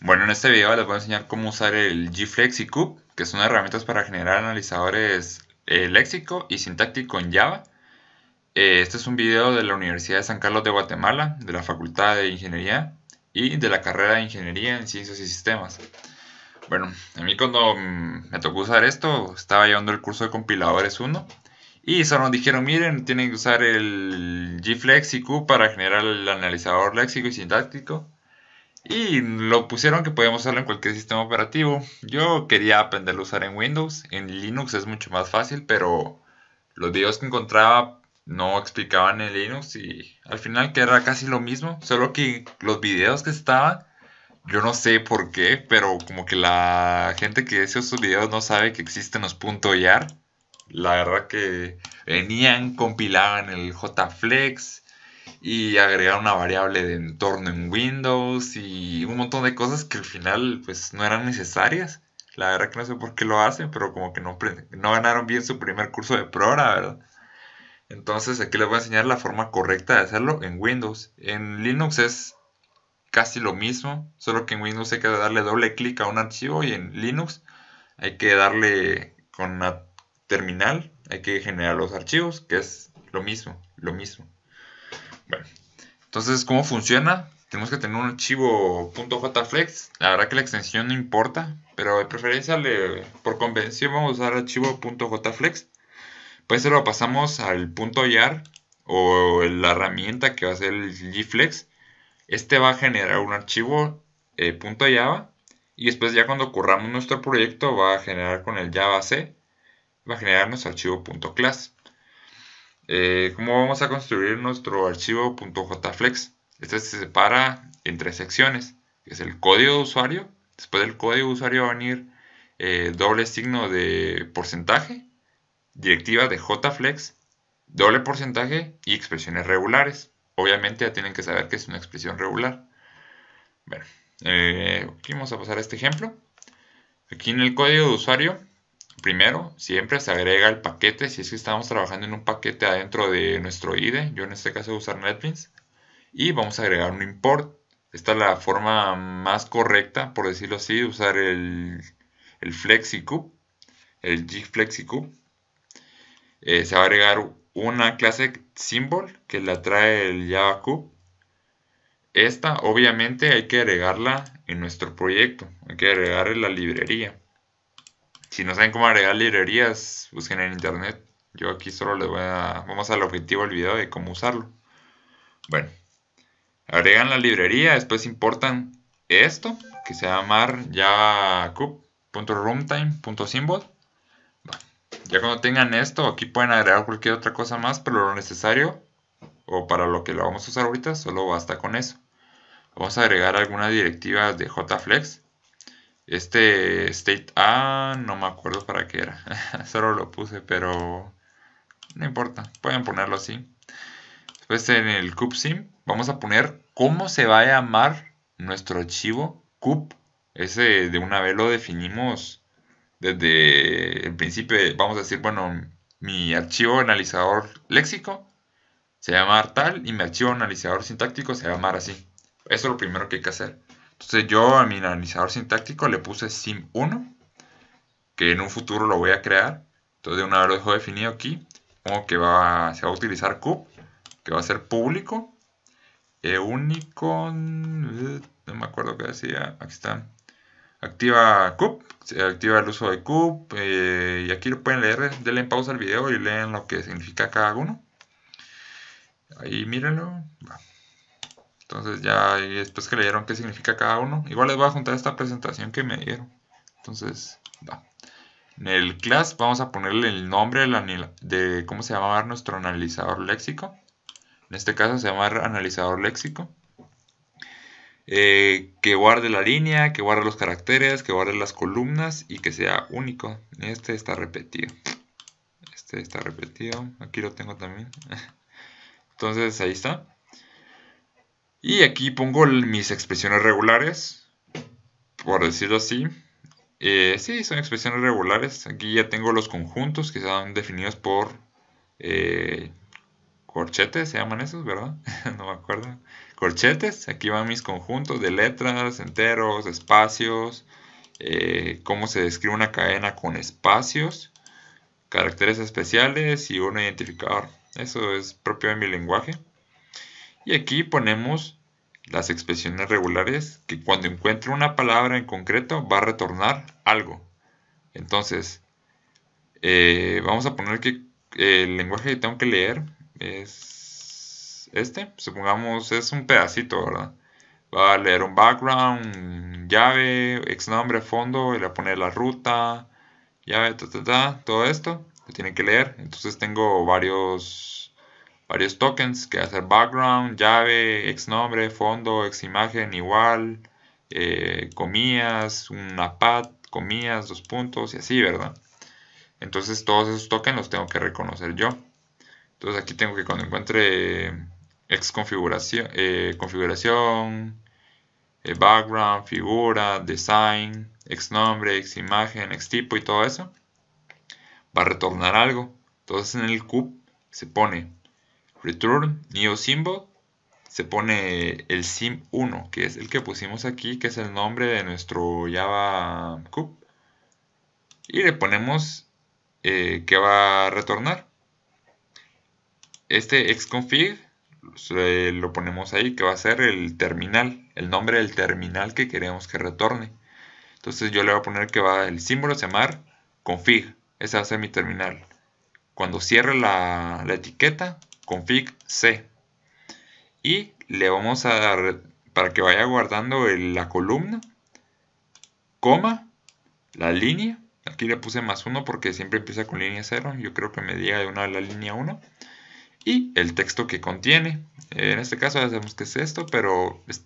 Bueno, en este video les voy a enseñar cómo usar el Gflex y Cube, que son herramientas para generar analizadores eh, léxico y sintáctico en Java. Eh, este es un video de la Universidad de San Carlos de Guatemala, de la Facultad de Ingeniería y de la carrera de Ingeniería en Ciencias y Sistemas. Bueno, a mí cuando mm, me tocó usar esto, estaba llevando el curso de compiladores 1 y solo nos dijeron, miren, tienen que usar el Gflex y Cube para generar el analizador léxico y sintáctico y lo pusieron que podíamos usarlo en cualquier sistema operativo. Yo quería aprenderlo a usar en Windows. En Linux es mucho más fácil, pero los videos que encontraba no explicaban en Linux y al final que casi lo mismo. Solo que los videos que estaban, yo no sé por qué, pero como que la gente que hizo esos videos no sabe que existen los .yar. La verdad que venían, compilaban el JFlex y agregar una variable de entorno en Windows y un montón de cosas que al final pues no eran necesarias. La verdad que no sé por qué lo hacen, pero como que no, no ganaron bien su primer curso de Prora, ¿verdad? Entonces aquí les voy a enseñar la forma correcta de hacerlo en Windows. En Linux es casi lo mismo, solo que en Windows hay que darle doble clic a un archivo y en Linux hay que darle con una terminal, hay que generar los archivos, que es lo mismo, lo mismo. Bueno, entonces, ¿cómo funciona? Tenemos que tener un archivo .jflex. La verdad que la extensión no importa, pero de preferencia, por convención, vamos a usar archivo .jflex. Pues se lo pasamos al .yar o la herramienta que va a ser el gflex. Este va a generar un archivo eh, .java y después ya cuando curramos nuestro proyecto va a generar con el java c, va a generar nuestro archivo .class. Eh, ¿Cómo vamos a construir nuestro archivo .jflex? Este se separa en tres secciones, que es el código de usuario. Después del código de usuario va a venir eh, doble signo de porcentaje, Directiva de jflex, doble porcentaje y expresiones regulares. Obviamente ya tienen que saber que es una expresión regular. Bueno, eh, aquí vamos a pasar a este ejemplo. Aquí en el código de usuario primero, siempre se agrega el paquete, si es que estamos trabajando en un paquete adentro de nuestro IDE, yo en este caso voy a usar NetBeans, y vamos a agregar un import. Esta es la forma más correcta, por decirlo así, de usar el, el FlexiCube, el GFlexiCube. Eh, se va a agregar una clase symbol que la trae el JavaCube. Esta obviamente hay que agregarla en nuestro proyecto, hay que en la librería si no saben cómo agregar librerías, busquen en internet. Yo aquí solo les voy a... Vamos al objetivo del video de cómo usarlo. Bueno, agregan la librería, después importan esto, que se llama a Bueno, ya cuando tengan esto, aquí pueden agregar cualquier otra cosa más, pero lo necesario, o para lo que lo vamos a usar ahorita, solo basta con eso. Vamos a agregar algunas directivas de JFlex este state A ah, no me acuerdo para qué era. Solo lo puse, pero no importa. Pueden ponerlo así. Después en el sim vamos a poner cómo se va a llamar nuestro archivo Cup Ese de una vez lo definimos desde el principio. Vamos a decir, bueno, mi archivo analizador léxico se llama tal y mi archivo analizador sintáctico se llama así. Eso es lo primero que hay que hacer. Entonces yo a mi analizador sintáctico le puse sim1, que en un futuro lo voy a crear. Entonces de una vez lo dejo definido aquí. Pongo que va, se va a utilizar cup, que va a ser público. E único, no me acuerdo qué decía, aquí está. Activa cup, activa el uso de cup. Eh, y aquí lo pueden leer, denle en pausa al video y leen lo que significa cada uno. Ahí mírenlo. va. Entonces ya después que leyeron qué significa cada uno, igual les voy a juntar esta presentación que me dieron. Entonces, va. En el class vamos a ponerle el nombre de, la, de cómo se llama nuestro analizador léxico. En este caso se llama analizador léxico. Eh, que guarde la línea, que guarde los caracteres, que guarde las columnas y que sea único. Este está repetido. Este está repetido. Aquí lo tengo también. Entonces ahí está. Y aquí pongo mis expresiones regulares, por decirlo así. Eh, sí, son expresiones regulares. Aquí ya tengo los conjuntos que están definidos por eh, corchetes, se llaman esos, ¿verdad? no me acuerdo. Corchetes, aquí van mis conjuntos de letras, enteros, espacios, eh, cómo se describe una cadena con espacios, caracteres especiales y un identificador. Eso es propio de mi lenguaje. Y aquí ponemos las expresiones regulares, que cuando encuentre una palabra en concreto va a retornar algo. Entonces, eh, vamos a poner que el lenguaje que tengo que leer es este. Supongamos es un pedacito, ¿verdad? Va a leer un background, llave, ex nombre, fondo, y le va a poner la ruta, llave, todo esto. Lo tiene que leer. Entonces tengo varios varios tokens que hacer background, llave, ex nombre, fondo, ex imagen, igual, eh, comillas, una pad, comillas, dos puntos y así, ¿verdad? Entonces todos esos tokens los tengo que reconocer yo. Entonces aquí tengo que cuando encuentre eh, ex eh, configuración, configuración background, figura, design, ex nombre, ex imagen, ex tipo y todo eso, va a retornar algo. Entonces en el cube se pone return new symbol, se pone el sim1, que es el que pusimos aquí, que es el nombre de nuestro Java Cup. Y le ponemos eh, que va a retornar. Este xconfig lo ponemos ahí, que va a ser el terminal, el nombre del terminal que queremos que retorne. Entonces yo le voy a poner que va el símbolo se llamar config. Ese va a ser mi terminal. Cuando cierre la etiqueta, config c y le vamos a dar para que vaya guardando la columna coma la línea aquí le puse más uno porque siempre empieza con línea 0 yo creo que me diga de una la línea 1 y el texto que contiene eh, en este caso ya sabemos que es esto pero es,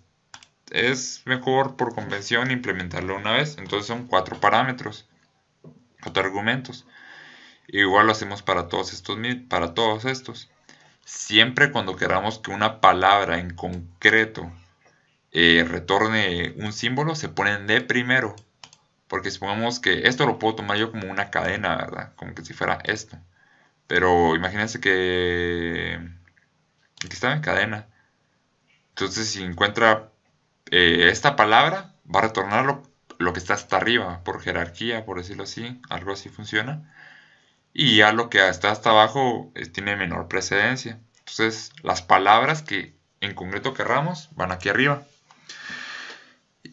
es mejor por convención implementarlo una vez entonces son cuatro parámetros cuatro argumentos igual lo hacemos para todos estos para todos estos siempre cuando queramos que una palabra en concreto eh, retorne un símbolo, se ponen de primero. Porque supongamos que esto lo puedo tomar yo como una cadena, ¿verdad? Como que si fuera esto. Pero imagínense que... Aquí está en cadena. Entonces si encuentra eh, esta palabra, va a retornar lo, lo que está hasta arriba, por jerarquía, por decirlo así. Algo así funciona y ya lo que está hasta abajo eh, tiene menor precedencia. Entonces las palabras que en concreto querramos van aquí arriba.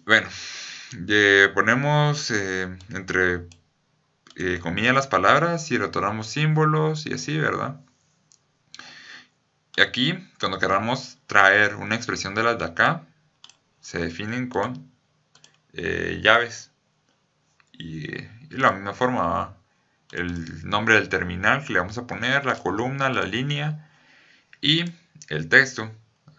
Bueno, ponemos eh, entre eh, comillas las palabras y retornamos símbolos y así, ¿verdad? Y aquí, cuando queramos traer una expresión de las de acá, se definen con llaves. Y, la misma forma, ¿verdad? el nombre del terminal que le vamos a poner, la columna, la línea y el texto.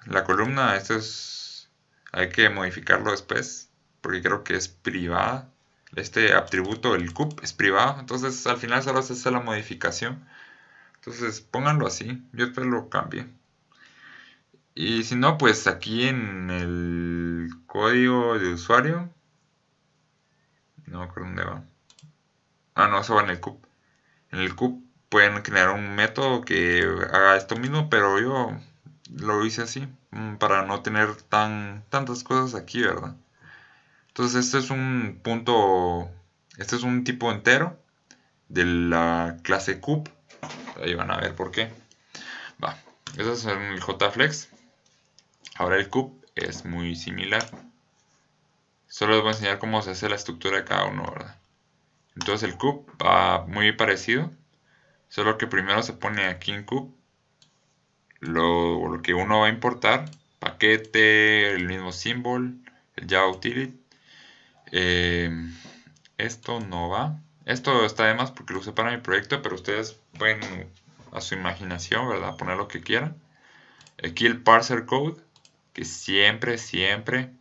La columna, esto es, hay que modificarlo después porque creo que es privada. Este atributo, el cup, es privado. Entonces al final solo se hace la modificación. Entonces pónganlo así. Yo después lo cambié. Y si no, pues aquí en el código de usuario. No creo dónde va. Ah, no, eso va en el CUP. En el CUP pueden crear un método que haga esto mismo, pero yo lo hice así, mm, para no tener tan, tantas cosas aquí, ¿verdad? Entonces este es un punto, este es un tipo entero de la clase CUP. Ahí van a ver por qué. Va, eso es el JFlex. Ahora el CUP es muy similar. Solo les voy a enseñar cómo se hace la estructura de cada uno, ¿verdad? Entonces el cup va muy parecido, solo que primero se pone aquí en cup lo, que uno va a importar, paquete, el mismo símbolo, el Java utility. Em, esto no va. Esto está de más porque lo usé para mi proyecto, pero ustedes pueden a su imaginación, ¿verdad? Poner lo que quieran. Aquí el parser code, que siempre, siempre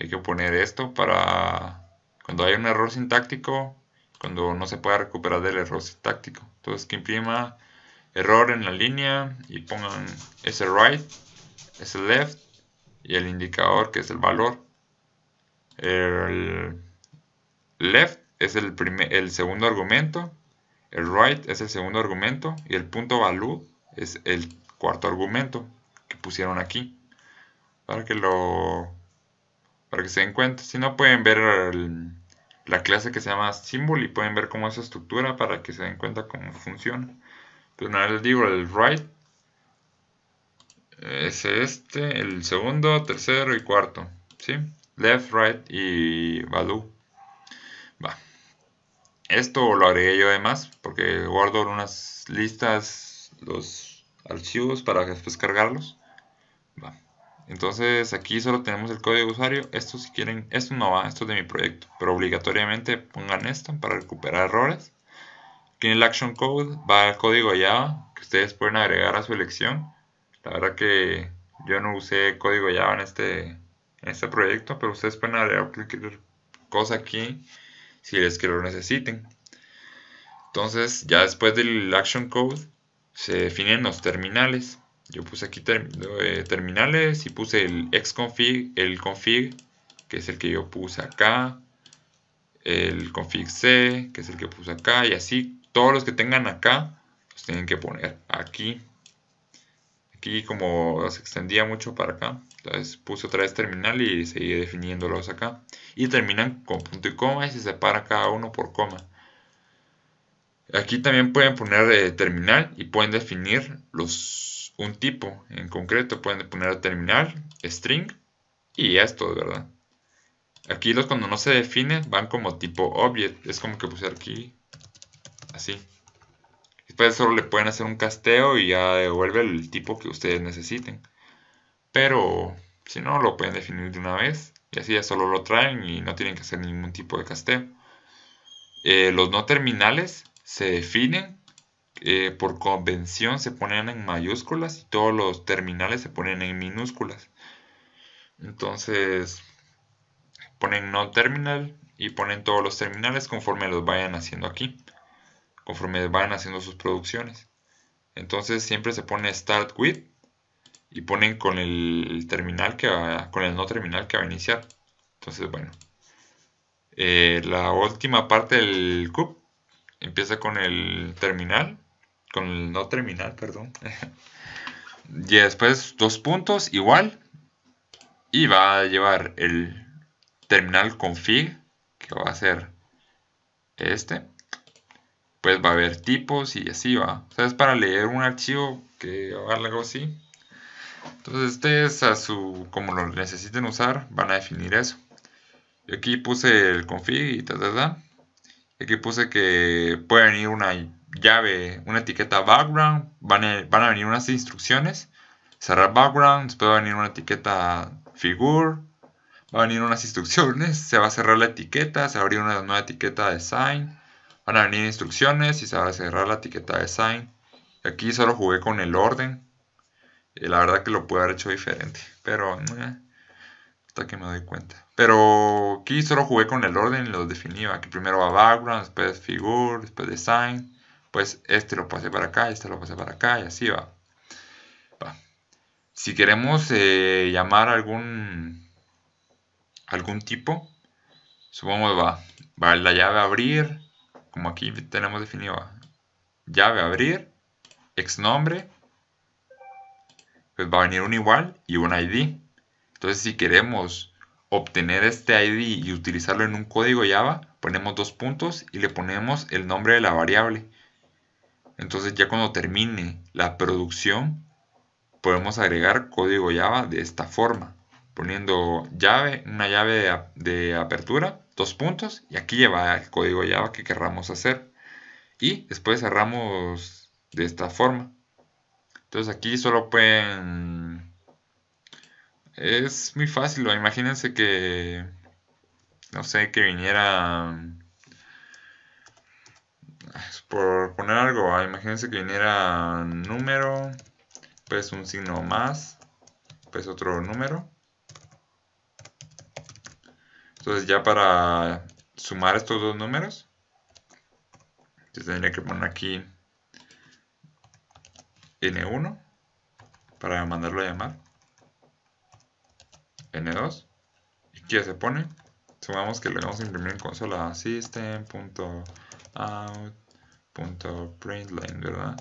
hay que poner esto para cuando hay un error sintáctico, cuando no se pueda recuperar del error sintáctico. Entonces que imprima error en la línea y pongan ese right, ese left y el indicador que es el valor. El left es el, primer, el segundo argumento, el right es el segundo argumento y el punto value es el cuarto argumento que pusieron aquí para que lo para que se den cuenta si no pueden ver el, la clase que se llama symbol y pueden ver cómo es estructura para que se den cuenta cómo funciona. Pero una vez les digo, el right es este, el segundo, tercero y cuarto. ¿sí? Left, right y value. Va. Esto lo agregué yo además porque guardo en unas listas los archivos para después cargarlos. Va. Entonces aquí solo tenemos el código de usuario. Esto si quieren, esto no va, esto es de mi proyecto. Pero obligatoriamente pongan esto para recuperar errores. Aquí en el action code va el código Java que ustedes pueden agregar a su elección. La verdad que yo no usé código Java en este, en este proyecto, pero ustedes pueden agregar cualquier cosa aquí si es que lo necesiten. Entonces ya después del action code se definen los terminales yo puse aquí eh, terminales y puse el xconfig, el config, que es el que yo puse acá, el config c, que es el que puse acá, y así todos los que tengan acá, los tienen que poner aquí. Aquí como se extendía mucho para acá, entonces puse otra vez terminal y seguí definiéndolos acá. Y terminan con punto y coma y se separa cada uno por coma. Aquí también pueden poner eh, terminal y pueden definir los un tipo en concreto. Pueden poner a string y esto, ¿verdad? Aquí los cuando no se definen van como tipo object. Es como que puse aquí, así. Después pues solo le pueden hacer un casteo y ya devuelve el tipo que ustedes necesiten. Pero si no, lo pueden definir de una vez. Y así ya solo lo traen y no tienen que hacer ningún tipo de casteo. Eh, los no terminales se definen eh, por convención se ponen en mayúsculas y todos los terminales se ponen en minúsculas. Entonces ponen no terminal y ponen todos los terminales conforme los vayan haciendo aquí, conforme vayan haciendo sus producciones. Entonces siempre se pone start with y ponen con el terminal que va, con el no terminal que va a iniciar. Entonces bueno, eh, la última parte del cup empieza con el terminal con el no terminal, perdón. y después dos puntos igual. Y va a llevar el terminal config, que va a ser este. Pues va a haber tipos y así va. O sea, es para leer un archivo que va algo así. Entonces este es a su, como lo necesiten usar, van a definir eso. Y aquí puse el config y ta, ta, ta. Y aquí puse que pueden ir una llave, una etiqueta background, van a, venir unas instrucciones, cerrar background, después va a venir una etiqueta figure, van a venir unas instrucciones, se va a cerrar la etiqueta, se va a abrir una nueva etiqueta design, van a venir instrucciones y se va a cerrar la etiqueta design. Aquí solo jugué con el orden, la verdad que lo pude haber hecho diferente, pero eh, hasta que me doy cuenta. Pero aquí solo jugué con el orden, lo definí, aquí primero va background, después figure, después design, pues este lo pasé para acá, este lo pasé para acá y así va. Si queremos eh, llamar algún, algún tipo, supongamos va, va la llave abrir, como aquí tenemos definido, llave abrir, ex nombre, pues va a venir un igual y un ID. Entonces si queremos obtener este ID y utilizarlo en un código Java, ponemos dos puntos y le ponemos el nombre de la variable entonces ya cuando termine la producción, podemos agregar código Java de esta forma, poniendo llave, una llave de, apertura, dos puntos, y aquí lleva el código Java que querramos hacer. Y después cerramos de esta forma. Entonces aquí solo pueden... Es muy fácil, imagínense que... No sé, que viniera por poner algo, ah, imagínense que viniera número, pues un signo más, pues otro número. Entonces ya para sumar estos dos números, yo tendría que poner aquí N1 para mandarlo a llamar. N2. ¿Y ya se pone? Supongamos que le vamos a imprimir en consola system.out.println, ¿verdad?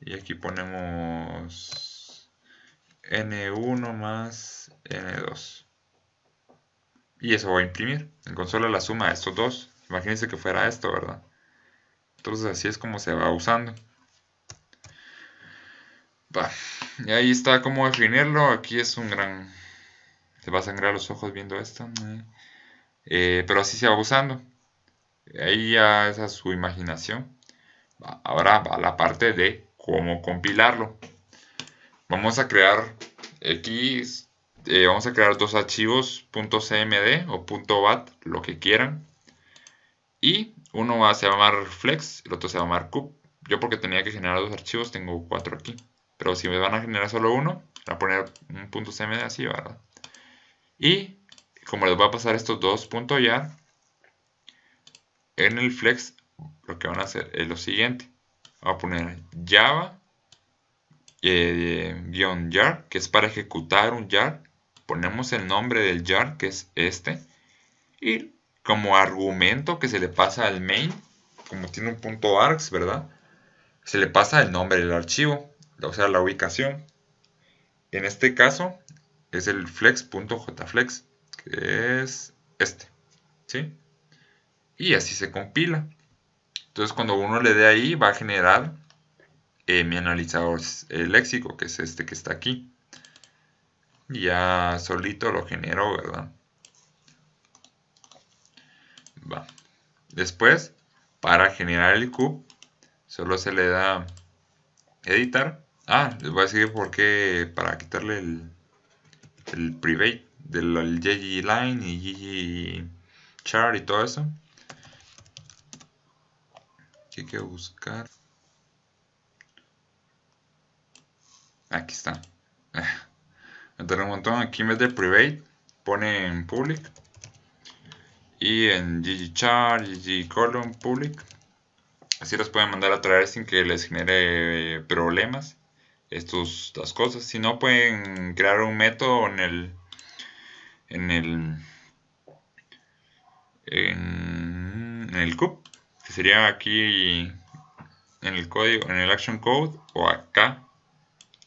Y aquí ponemos n1 más n2. Y eso va a imprimir. En consola la suma de estos dos. Imagínense que fuera esto, ¿verdad? Entonces así es como se va usando. Va. Y ahí está cómo definirlo. Aquí es un gran... Se va a sangrar los ojos viendo esto. Eh, pero así se va usando. Ahí ya es a su imaginación. Ahora va la parte de cómo compilarlo. Vamos a crear X. Eh, vamos a crear dos archivos .cmd o .bat, lo que quieran. Y uno va, se va a llamar flex, el otro se va a llamar Yo porque tenía que generar dos archivos, tengo cuatro aquí. Pero si me van a generar solo uno, voy a poner un .cmd así, ¿verdad? Y como les va a pasar estos dos puntos ya, en el flex lo que van a hacer es lo siguiente. Voy a poner java eh, jar, que es para ejecutar un jar. Ponemos el nombre del jar, que es este. Y como argumento que se le pasa al main, como tiene un punto args, ¿verdad? Se le pasa el nombre del archivo, o sea, la ubicación. En este caso es el flex.jflex que es este, ¿sí? Y así se compila. Entonces cuando uno le dé ahí va a generar eh, mi analizador léxico, que es este que está aquí. Ya solito lo generó ¿verdad? Va. Después, para generar el cube, solo se le da editar. Ah, les voy a decir por qué, para quitarle el, el private del JG Line y ggchart Char y todo eso. Que buscar. Aquí está. Entonces un montón. Aquí en vez de private, pone en public. Y en GG char, GG column, public. Así los pueden mandar a traer sin que les genere eh, problemas. Estas cosas. Si no, pueden crear un método en el en el, en, el cup, que sería aquí en el código, en el action code o acá,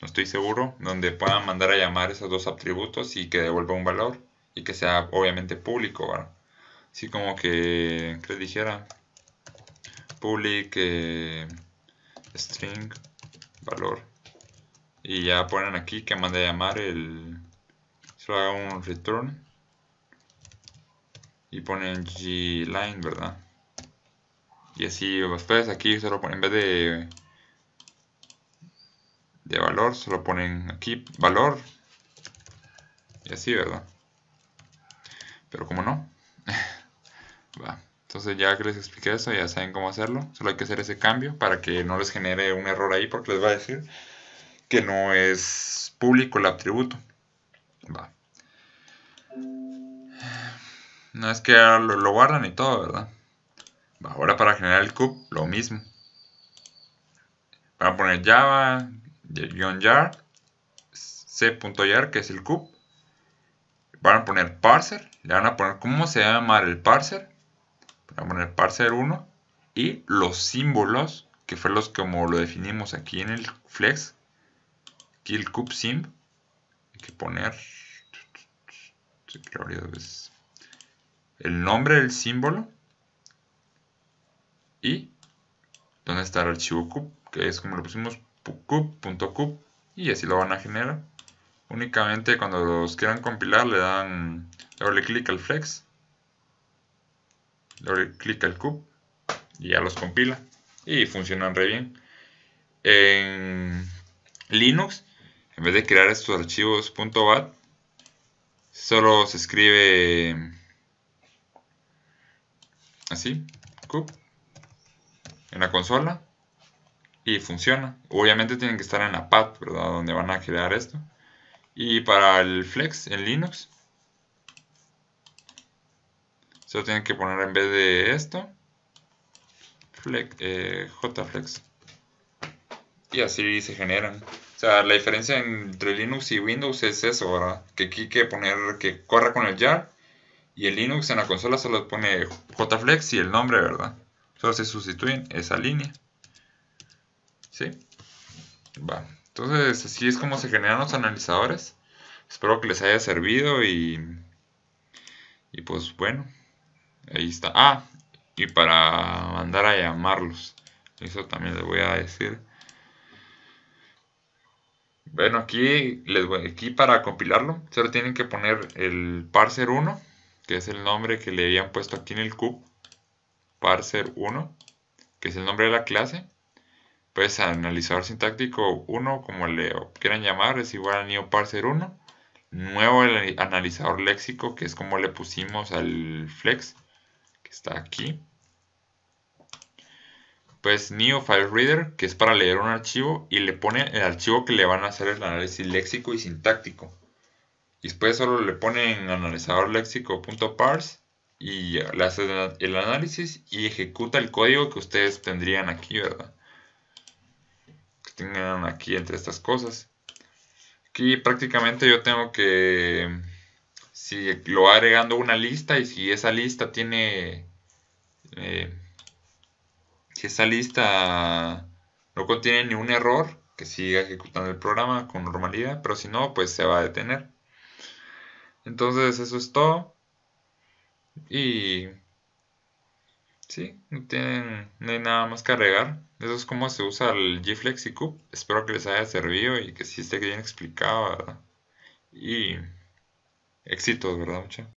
no estoy seguro, donde puedan mandar a llamar esos dos atributos y que devuelva un valor y que sea obviamente público, ¿verdad? Así como que, les dijera public eh, string valor y ya ponen aquí que mande a llamar el solo un return y ponen line ¿verdad? Y así ustedes aquí solo ponen en vez de de valor, solo ponen aquí valor y así, ¿verdad? Pero como no, va. Entonces ya que les expliqué eso, ya saben cómo hacerlo. Solo hay que hacer ese cambio para que no les genere un error ahí porque les va a decir que no es público el atributo. Va. No es que lo, lo guardan y todo, ¿verdad? ahora para generar el cube, lo mismo. Van a poner java, jar, c.yar, que es el cup. Van a poner parser, le van a poner cómo se va a llamar el parser. Van a poner parser 1 y los símbolos, que fue los como lo definimos aquí en el flex, aquí el cube sim poner el nombre del símbolo y dónde está el archivo que es como lo pusimos cub.cub y así lo van a generar únicamente cuando los quieran compilar le dan doble clic al flex doble clic al cup y ya los compila y funcionan re bien en Linux en vez de crear estos archivos .bat, solo se escribe así, cup, en la consola y funciona. Obviamente tienen que estar en la pad, ¿verdad? Donde van a crear esto. Y para el flex en Linux, solo tienen que poner en vez de esto, eh, jflex. Y así se generan la diferencia entre Linux y Windows es eso, ¿verdad? Que aquí hay que poner que corra con el jar y el Linux en la consola solo pone JFlex y el nombre, ¿verdad? Solo se sustituyen esa línea. ¿Sí? Va. Entonces, así es como se generan los analizadores. Espero que les haya servido y... Y pues bueno. Ahí está. Ah, y para mandar a llamarlos. Eso también les voy a decir. Bueno, aquí, les aquí para compilarlo, solo tienen que poner el parser1, que es el nombre que le habían puesto aquí en el cube, parser1, que es el nombre de la clase. Pues analizador sintáctico 1, como le quieran llamar, es igual a parser 1 Nuevo el analizador léxico, que es como le pusimos al flex, que está aquí pues Neo File Reader, que es para leer un archivo y le pone el archivo que le van a hacer el análisis léxico y sintáctico. y Después solo le ponen analizador léxico.parse y le hace el análisis y ejecuta el código que ustedes tendrían aquí, ¿verdad? Que tengan aquí entre estas cosas. Aquí prácticamente yo tengo que, si lo va agregando una lista y si esa lista tiene... Eh, si esta lista no contiene ni un error, que siga ejecutando el programa con normalidad, pero si no, pues se va a detener. Entonces eso es todo. Y sí, no, tienen, no hay nada más que agregar. Eso es como se usa el Gflex y Espero que les haya servido y que sí esté bien explicado, ¿verdad? Y éxitos, ¿verdad, muchachos?